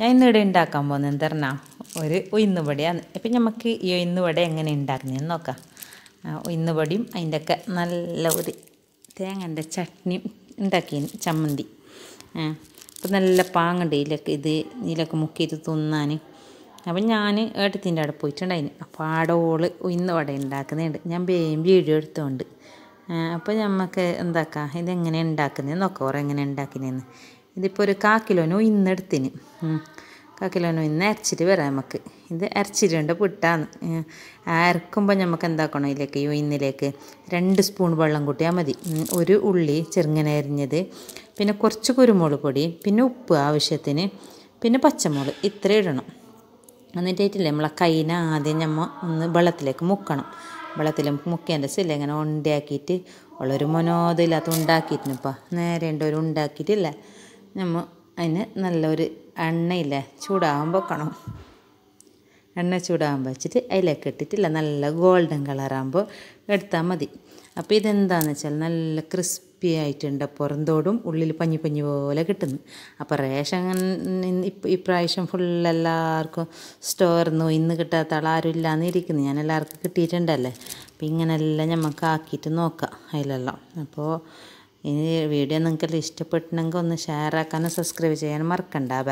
ഞാൻ ഇന്നിവിടെ ഉണ്ടാക്കാൻ പോകുന്നത് എന്തറിഞ്ഞാ ഒരു ഉയർന്നു ഇപ്പം നമുക്ക് ഈ ഉയർന്നു വട എങ്ങനെ ഉണ്ടാക്കുന്നതെന്ന് നോക്കാം ഉയർന്നു അതിൻ്റെ ഒക്കെ നല്ല ഒരു തേങ്ങൻ്റെ ചട്നിയും ഉണ്ടാക്കി ചമ്മന്തി അപ്പം നല്ല പാങ്ങുണ്ട് ഇതിലൊക്കെ ഇത് ഇതിലൊക്കെ മുക്കിയിട്ട് തിന്നാൻ അപ്പം ഞാൻ ഏട്ടത്തിൻ്റെ അവിടെ പോയിട്ടുണ്ടായിന് അപ്പോൾ ആടോള് ഉയർന്നു വട ഉണ്ടാക്കുന്നുണ്ട് ഞാൻ വേം വീഡിയോ എടുത്തുകൊണ്ട് അപ്പോൾ നമുക്ക് എന്താക്കാം ഇതെങ്ങനെ ഉണ്ടാക്കുന്നതെന്ന് നോക്കാം എങ്ങനെ ഉണ്ടാക്കുന്നതെന്ന് ഇതിപ്പോൾ ഒരു കാ ഇന്നെടുത്തിന് ഇന്ന് ഇന്ന് അരച്ചിട്ട് വരാം നമുക്ക് ഇത് അരച്ചിട്ടുണ്ട് പുട്ടാന്ന് അരക്കുമ്പോൾ നമുക്ക് എന്താക്കണം ഇതിലേക്ക് ഇന്നിലേക്ക് രണ്ട് സ്പൂൺ വെള്ളം കൂട്ടിയാൽ മതി ഒരു ഉള്ളി ചെറുങ്ങനെ അരിഞ്ഞത് പിന്നെ കുറച്ച് കുരുമുളക് പൊടി പിന്നെ ഉപ്പ് ആവശ്യത്തിന് പിന്നെ പച്ചമുളക് ഇത്ര ഇടണം എന്നിട്ട് എന്നിട്ടായിട്ടില്ലേ നമ്മളെ കൈന ആദ്യം നമ്മൾ ഒന്ന് വെള്ളത്തിലേക്ക് മുക്കണം വെള്ളത്തിൽ മുക്കേൻ്റെ സില്ല ഇങ്ങനെ ഉണ്ടാക്കിയിട്ട് ഉള്ളൊരു മനോദില്ലാത്ത ഉണ്ടാക്കിയിട്ടിനിപ്പോൾ നേരെ ഉണ്ടൊരു ഉണ്ടാക്കിയിട്ടില്ല നമ്മൾ അതിന് നല്ലൊരു എണ്ണയില്ലേ ചൂടാകുമ്പോൾ വെക്കണം എണ്ണ ചൂടാകുമ്പോൾ വെച്ചിട്ട് അതിലേക്ക് ഇട്ടിട്ടില്ല നല്ല ഗോൾഡൻ കളറാകുമ്പോൾ എടുത്താൽ മതി അപ്പോൾ ഇതെന്താണെന്ന് വെച്ചാൽ നല്ല ക്രിസ്പി ആയിട്ടുണ്ട് പുറന്തോടും ഉള്ളിൽ പഞ്ഞി പഞ്ഞി പോലെ കിട്ടുന്നു അപ്പോൾ റേഷൻ ഇപ്രാവശ്യം ഫുൾ എല്ലാവർക്കും സ്റ്റോറിന്ന് ഇന്ന് കിട്ടാത്ത ആൾ ആരും ഇല്ലാന്ന് ഇരിക്കുന്നു ഞാൻ എല്ലാവർക്കും കിട്ടിയിട്ടുണ്ടല്ലേ അപ്പോൾ ഇങ്ങനെല്ലാം നമുക്ക് ആക്കിയിട്ട് നോക്കാം അതിലെല്ലാം അപ്പോൾ ഈ വീഡിയോ നിങ്ങൾക്ക് ഇഷ്ടപ്പെട്ടെങ്കിൽ ഒന്ന് ഷെയർ ആക്കാനും സബ്സ്ക്രൈബ് ചെയ്യാനും മറക്കണ്ട